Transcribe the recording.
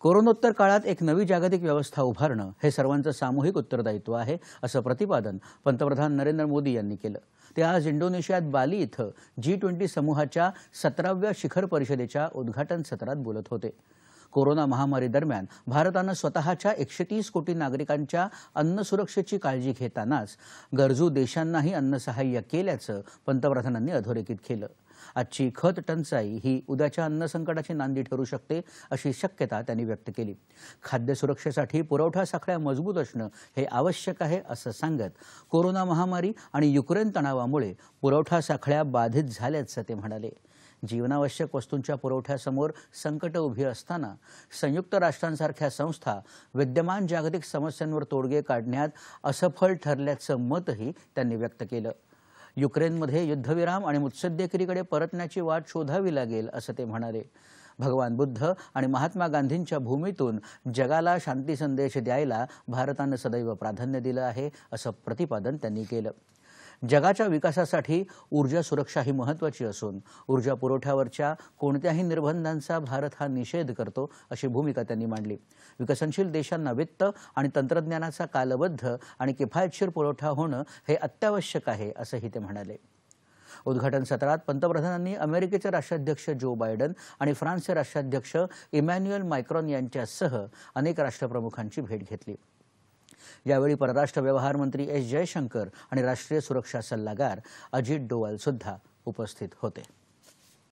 कोरोनोत्तर काळात एक नवी जागतिक व्यवस्था उभारणं हे सर्वांचं सामूहिक उत्तरदायित्व आहे असं प्रतिपादन पंतप्रधान नरेंद्र मोदी यांनी केलं ते आज इंडोनेशियात बाली इथं जी ट्वेंटी समूहाच्या सतराव्या शिखर परिषदेच्या उद्घाटन सत्रात बोलत होते कोरोना महामारी दरम्यान भारतानं स्वतःच्या एकशे तीस कोटी नागरिकांच्या अन्न सुरक्षेची काळजी घेतानाच गरजू देशांनाही अन्नसहाय्य केल्याचं पंतप्रधानांनी अधोरेखित केलं आजची खत टंचाई ही उद्याच्या अन्नसंकटाची नांदी ठरू शकते अशी शक्यता त्यांनी व्यक्त केली खाद्य सुरक्षेसाठी पुरवठा साखळ्या मजबूत असणं हे आवश्यक आहे असं सांगत कोरोना महामारी आणि युक्रेन तणावामुळे पुरवठा साखळ्या बाधित झाल्याचं ते म्हणाले जीवनावश्यक वस्तूंच्या पुरवठ्यासमोर संकट उभी असताना संयुक्त राष्ट्रांसारख्या संस्था विद्यमान जागतिक समस्यांवर तोडगे काढण्यात असफल ठरल्याचं मतही त्यांनी व्यक्त केलं युक्रेनमध्ये युद्धविराम आणि मुत्सद्देगिरीकडे परतण्याची वाट शोधावी लागेल असं ते म्हणाले भगवान बुद्ध आणि महात्मा गांधींच्या भूमीतून जगाला शांती संदेश द्यायला भारतानं सदैव प्राधान्य दिलं आहे असं प्रतिपादन त्यांनी केलं जगाच्या विकासासाठी ऊर्जा सुरक्षा ही महत्त्वाची असून ऊर्जा पुरवठ्यावरच्या कोणत्याही निर्बंधांचा भारत हा निषेध करतो अशी भूमिका त्यांनी मांडली विकसनशील देशांना वित्त आणि तंत्रज्ञानाचा कालबद्ध आणि किफायतशीर पुरवठा होणं हे अत्यावश्यक आहे असंही ते म्हणाले उद्घाटन सत्रात पंतप्रधानांनी अमेरिकेचे राष्ट्राध्यक्ष जो बायडन आणि फ्रान्सचे राष्ट्राध्यक्ष इमॅन्युएल मायक्रॉन यांच्यासह अनेक राष्ट्रप्रमुखांची भेट घेतली यावेळी परराष्ट्र व्यवहार मंत्री एस जयशंकर आणि राष्ट्रीय सुरक्षा सल्लागार अजित डोवाल सुद्धा उपस्थित होते